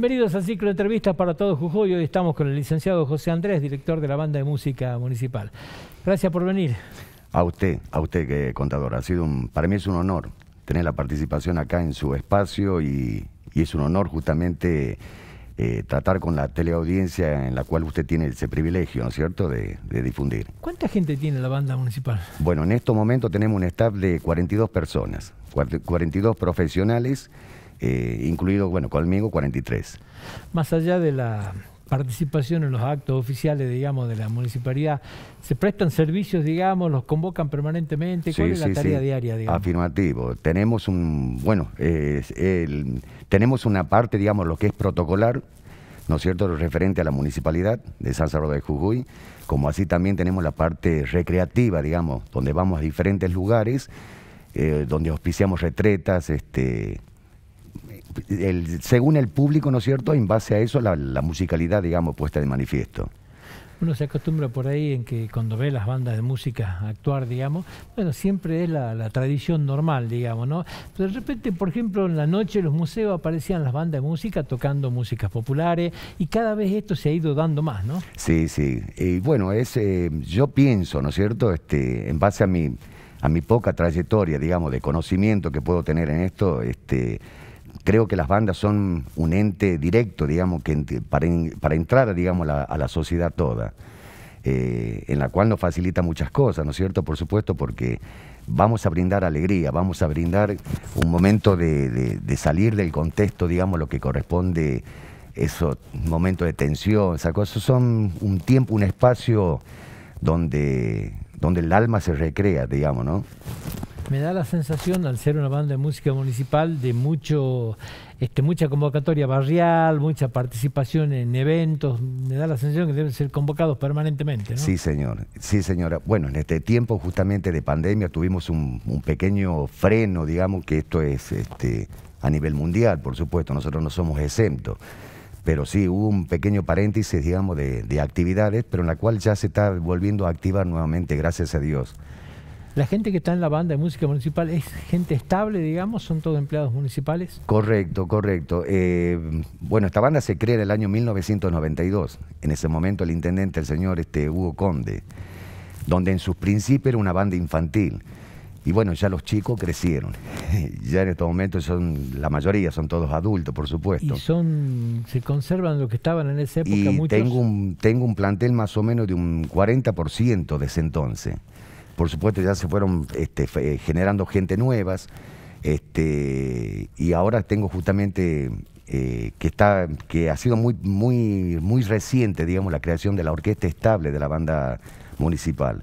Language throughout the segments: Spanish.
Bienvenidos al ciclo de entrevistas para todos Jujuy. Hoy estamos con el licenciado José Andrés, director de la banda de música municipal. Gracias por venir. A usted, a usted, que contador. Ha sido un, para mí es un honor tener la participación acá en su espacio y, es un honor justamente eh, tratar con la teleaudiencia en la cual usted tiene ese privilegio, ¿no es cierto?, de, difundir. ¿Cuánta gente tiene la banda municipal? Bueno, en este momento tenemos un staff de 42 personas, 42 profesionales eh, incluido, bueno, conmigo 43. Más allá de la participación en los actos oficiales, digamos, de la municipalidad, se prestan servicios, digamos, los convocan permanentemente, ¿cuál es la tarea diaria, digamos? Afirmativo, tenemos un, bueno, el, tenemos una parte, digamos, lo que es protocolar, ¿no es cierto?, referente a la municipalidad de San Salvador de Jujuy, como así también tenemos la parte recreativa, digamos, donde vamos a diferentes lugares, eh, donde auspiciamos retretas, este, según el público, ¿no es cierto? En base a eso, la, musicalidad, digamos, puesta de manifiesto. Uno se acostumbra por ahí en que cuando ve las bandas de música actuar, digamos, bueno, siempre es la, tradición normal, digamos, ¿no? Pero de repente, por ejemplo, en la noche en los museos aparecían las bandas de música tocando músicas populares y cada vez esto se ha ido dando más, ¿no? Sí, sí. Y bueno, es, eh, yo pienso, ¿no es cierto?, este, en base a mi, a mi poca trayectoria, digamos, de conocimiento que puedo tener en esto, este creo que las bandas son un ente directo, digamos, que para, entrar, digamos, a la sociedad toda, eh, en la cual nos facilita muchas cosas, ¿no es cierto? Por supuesto, porque vamos a brindar alegría, vamos a brindar un momento de, salir del contexto, digamos, lo que corresponde esos momentos de tensión, esas cosas son un tiempo, un espacio donde, donde el alma se recrea, digamos, ¿no? me da la sensación, al ser una banda de música municipal, de mucho, este, mucha convocatoria barrial, mucha participación en eventos, me da la sensación que deben ser convocados permanentemente. Sí, señor, sí, señora. Bueno, en este tiempo justamente de pandemia tuvimos un, pequeño freno, digamos, que esto es este, a nivel mundial, por supuesto, nosotros no somos exentos pero sí hubo un pequeño paréntesis, digamos, de, de, actividades, pero en la cual ya se está volviendo a activar nuevamente, gracias a Dios. La gente que está en la banda de música municipal es gente estable, digamos, son todos empleados municipales. Correcto, correcto. Eh, bueno, esta banda se crea en el año 1992. En ese momento el intendente, el señor este, Hugo Conde, donde en sus principios era una banda infantil. Y bueno, ya los chicos crecieron. ya en estos momentos son, la mayoría son todos adultos, por supuesto. Y son, se conservan los que estaban en esa época y Tengo un, tengo un plantel más o menos de un 40% de ese entonces. Por supuesto, ya se fueron este, generando gente nuevas. Este, y ahora tengo justamente eh, que está que ha sido muy muy muy reciente digamos la creación de la orquesta estable de la banda municipal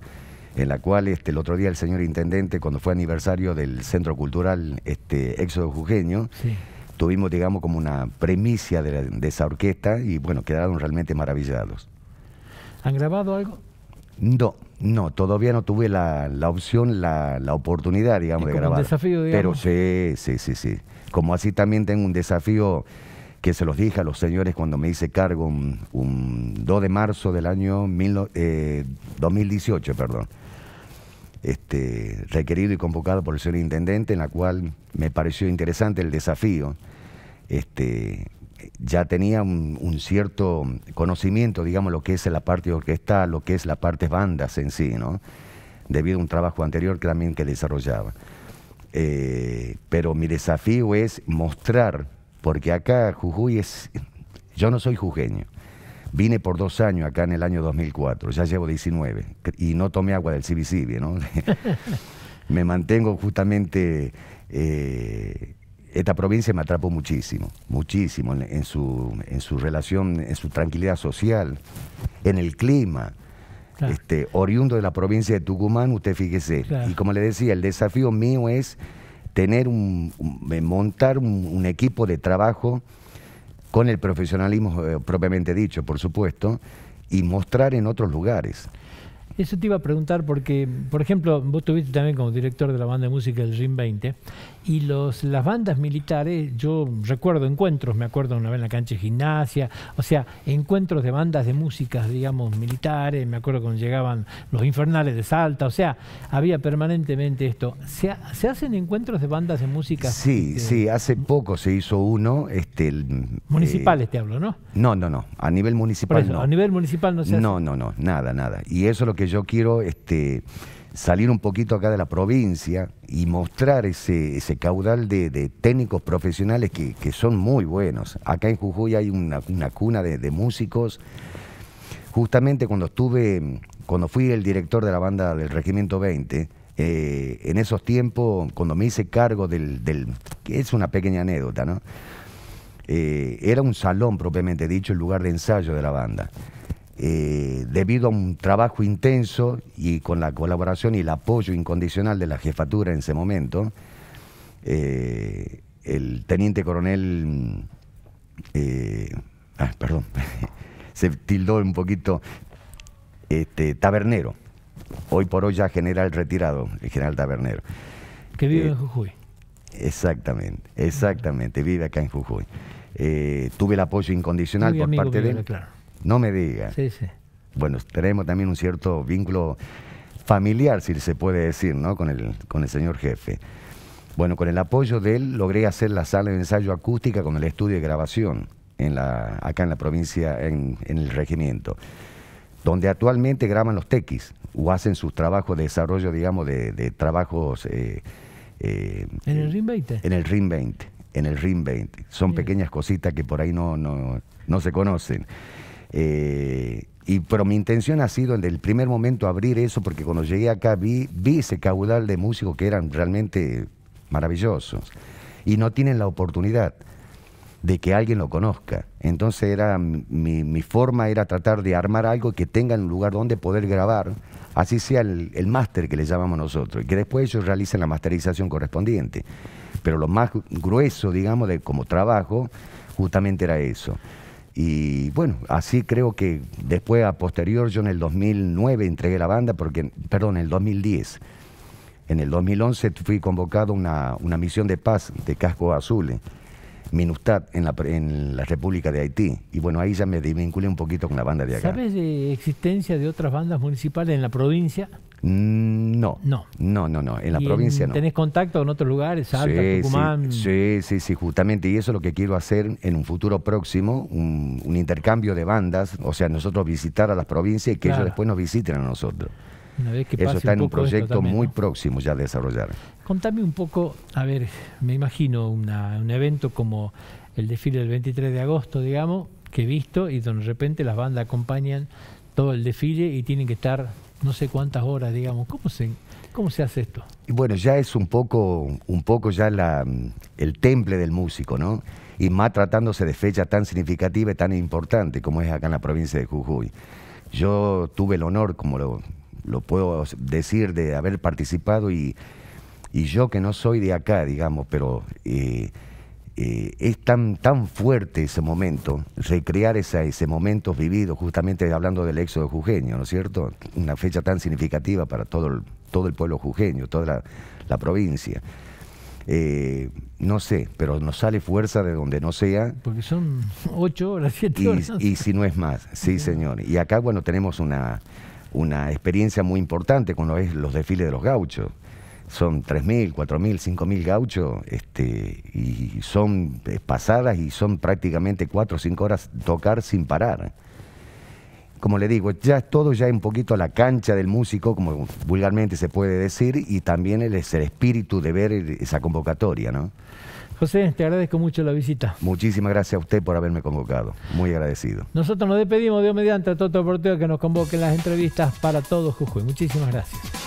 en la cual este, el otro día el señor intendente cuando fue aniversario del centro cultural este Éxodo Jujeño tuvimos digamos como una premicia de, de esa orquesta y bueno quedaron realmente maravillados han grabado algo no, no, todavía no tuve la, opción, la, oportunidad, digamos, de grabar. Un desafío, digamos. Pero sí, sí, sí, sí. Como así también tengo un desafío que se los dije a los señores cuando me hice cargo un, 2 de marzo del año 2018, eh, perdón. Este, requerido y convocado por el señor intendente, en la cual me pareció interesante el desafío. Este, ya tenía un, cierto conocimiento, digamos, lo que es la parte orquestal, lo que es la parte bandas en sí, ¿no? Debido a un trabajo anterior que también que desarrollaba. Eh, pero mi desafío es mostrar, porque acá Jujuy es... Yo no soy jujeño. Vine por dos años acá en el año 2004, ya llevo 19, y no tomé agua del civil ¿no? Me mantengo justamente... Eh, esta provincia me atrapó muchísimo, muchísimo en, su, en su relación, en su tranquilidad social, en el clima. Este, oriundo de la provincia de Tucumán, usted fíjese. Y como le decía, el desafío mío es tener un, eh, montar un, equipo de trabajo con el profesionalismo eh, propiamente dicho, por supuesto, y mostrar en otros lugares. Eso te iba a preguntar porque, por ejemplo, vos estuviste también como director de la banda de música del RIM 20 y los, las bandas militares, yo recuerdo encuentros, me acuerdo una vez en la cancha de gimnasia, o sea, encuentros de bandas de músicas, digamos, militares, me acuerdo cuando llegaban los infernales de Salta, o sea, había permanentemente esto. ¿Se, hacen encuentros de bandas de música? Sí, eh, sí, hace poco se hizo uno. Este, municipales eh, te hablo, ¿no? No, no, no, a nivel municipal no. A nivel municipal no se hace. No, no, no, nada, nada. Y eso es lo que yo quiero, este salir un poquito acá de la provincia y mostrar ese, caudal de, técnicos profesionales que, son muy buenos. Acá en Jujuy hay una, cuna de, músicos. Justamente cuando estuve, cuando fui el director de la banda del Regimiento 20, eh, en esos tiempos, cuando me hice cargo del, es una pequeña anécdota, ¿no? Eh, era un salón propiamente dicho, el lugar de ensayo de la banda. Eh, debido a un trabajo intenso y con la colaboración y el apoyo incondicional de la jefatura en ese momento, eh, el teniente coronel, mm, eh, ah, perdón, se tildó un poquito este, tabernero, hoy por hoy ya general retirado, el general tabernero. Que vive en Jujuy. Exactamente, exactamente, vive acá en Jujuy. tuve el apoyo incondicional por parte de él. No me diga. Sí, sí. Bueno, tenemos también un cierto vínculo familiar, si se puede decir, ¿no? Con el, con el señor jefe. Bueno, con el apoyo de él logré hacer la sala de ensayo acústica con el estudio de grabación en la, acá en la provincia, en, el regimiento, donde actualmente graban los tequis o hacen sus trabajos de desarrollo, digamos, de, trabajos... Eh, eh, ¿En el RIM 20? En el RIM 20, Son pequeñas cositas que por ahí no, no se conocen. Eh, y, pero mi intención ha sido desde el primer momento abrir eso, porque cuando llegué acá vi, ese caudal de músicos que eran realmente maravillosos y no tienen la oportunidad de que alguien lo conozca. Entonces era mi, forma era tratar de armar algo que tengan un lugar donde poder grabar, así sea el, el máster que le llamamos nosotros, y que después ellos realicen la masterización correspondiente. Pero lo más grueso, digamos, de como trabajo, justamente era eso. Y bueno, así creo que después a posterior yo en el 2009 entregué la banda, porque, perdón, en el 2010. En el 2011 fui convocado a una, misión de paz de Casco Azul, eh, Minustad, en la, en la República de Haití. Y bueno, ahí ya me vinculé un poquito con la banda de acá. ¿Sabes de existencia de otras bandas municipales en la provincia? Mm, no. No. No, no, no. En la provincia no. ¿Tenés contacto con otros lugares? Salta, sí, Sí, sí, justamente. Y eso es lo que quiero hacer en un futuro próximo, un, intercambio de bandas. O sea, nosotros visitar a las provincias y que ellos después nos visiten a nosotros. que Eso está en un proyecto muy próximo ya a desarrollar. Contame un poco, a ver, me imagino un evento como el desfile del 23 de agosto, digamos, que he visto y donde de repente las bandas acompañan todo el desfile y tienen que estar no sé cuántas horas, digamos. ¿Cómo se, cómo se hace esto? Y bueno, ya es un poco, un poco ya la, el temple del músico, ¿no? Y más tratándose de fecha tan significativa tan importante como es acá en la provincia de Jujuy. Yo tuve el honor, como lo, lo puedo decir, de haber participado y, yo que no soy de acá, digamos, pero... Eh, eh, es tan, tan fuerte ese momento, recrear esa, ese momento vivido, justamente hablando del éxodo jujeño, ¿no es cierto? Una fecha tan significativa para todo el, todo el pueblo jujeño, toda la, provincia. Eh, no sé, pero nos sale fuerza de donde no sea. Porque son ocho horas, siete horas. Y, si no es más, sí, señor. Y acá, bueno, tenemos una, una experiencia muy importante cuando es los desfiles de los gauchos son 3.000, 4.000, 5.000 gauchos, este, y son pasadas y son prácticamente 4 o 5 horas tocar sin parar. Como le digo, ya es todo ya un poquito la cancha del músico, como vulgarmente se puede decir, y también el, es el espíritu de ver esa convocatoria, ¿no? José, te agradezco mucho la visita. Muchísimas gracias a usted por haberme convocado. Muy agradecido. Nosotros nos despedimos, Dios mediante, a Toto Porteo que nos convoque las entrevistas para todos Jujuy. Muchísimas gracias.